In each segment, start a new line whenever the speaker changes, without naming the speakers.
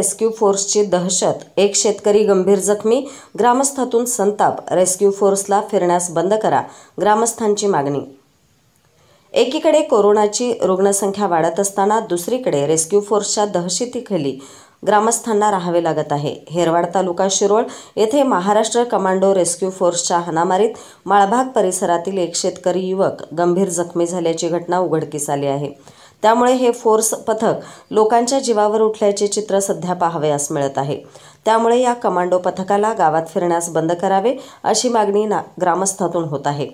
rescue फोर्सची दहशत एक शेतकरी गंभीर जखमी ग्रामस्थातून संताप रेस्क्यू फोर्सला फिरण्यास बंद करा ग्रामस्थांची मागणी एकीकडे कोरोनाची रुग्णसंख्या वाढत असताना दुसरीकडे रेस्क्यू फोर्सच्या दहशतीखाली ग्रामस्थांना राहावे लागत आहे हेरवाड तालुका शिरोळ येथे महाराष्ट्र कमांडो रेस्क्यू फोर्सच्या हनामारीत माळभाग परिसरातील एक शेतकरी युवक गंभीर जखमी झाल्याची घटना उघडकीस आली आहे त्यामुळे हे फोर्स पथक लोकांच्या जीवावर उठल्याचे चित्र सध्या पाहावयास मिळत आहे त्यामुळे या कमांडो पथकाला गावात फिरण्यास बंद करावे अशी मागणी ना ग्रामस्थातून होत आहे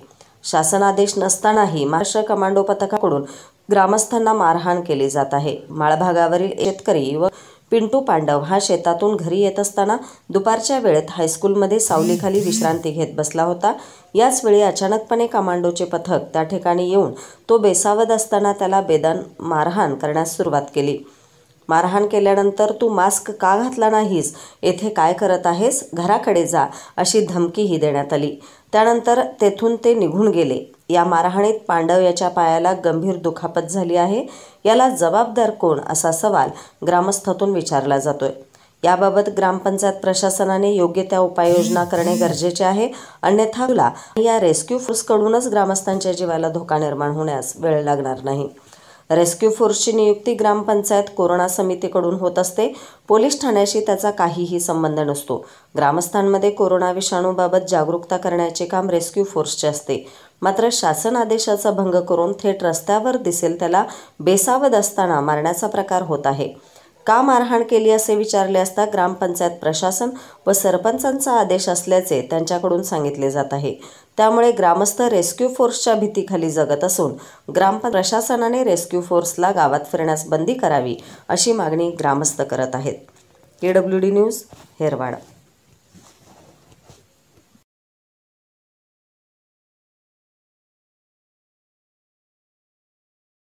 शासनादेश नसतानाही महाराष्ट्र कमांडो पथकाकडून ग्रामस्थांना मारहाण केली जात आहे माळभागावरील शेतकरी व पिंटू पांडव हा शेतातून घरी येत असताना दुपारच्या वेळेत हायस्कूलमध्ये सावलीखाली विश्रांती घेत बसला होता याचवेळी अचानकपणे कमांडोचे पथक त्या ठिकाणी येऊन तो बेसावत असताना त्याला बेदान मारहाण करण्यास सुरुवात केली मारहाण केल्यानंतर तू मास्क का घातला नाहीस येथे काय करत आहेस घराकडे जा अशी धमकीही देण्यात आली त्यानंतर तेथून ते निघून गेले या मारहाणीत पांडव याच्या पायाला गंभीर दुखापत झाली आहे याला जबाबदार कोण असा सवाल ग्रामस्थातून विचारला जातोय याबाबत ग्रामपंचायत प्रशासनाने योग्य त्या उपाययोजना करणे गरजेचे आहे अन्यथा या रेस्क्यू फोर्सकडूनच ग्रामस्थांच्या जीवाला धोका निर्माण होण्यास वेळ लागणार नाही रेस्क्यू फोर्सची नियुक्ती ग्रामपंचायत कोरोना समितीकडून होत असते पोलीस ठाण्याशी त्याचा काहीही संबंध नसतो ग्रामस्थांमध्ये कोरोना विषाणूबाबत जागरूकता करण्याचे काम रेस्क्यू फोर्सचे असते मात्र शासन आदेशाचा भंग करून थेट रस्त्यावर दिसेल त्याला बेसावध असताना मारण्याचा प्रकार होत आहे का मारहाण केली असे विचारले असता ग्रामपंचायत प्रशासन व सरपंचांचा आदेश असल्याचे त्यांच्याकडून सांगितले जात आहे त्यामुळे ग्रामस्थ रेस्क्यू फोर्सच्या भीतीखाली जगत असून ग्राम प्रशासनाने रेस्क्यू फोर्सला गावात फिरण्यास बंदी करावी अशी मागणी ग्रामस्थ करत आहेत के डब्ल्यू डी न्यूज हेरवाडा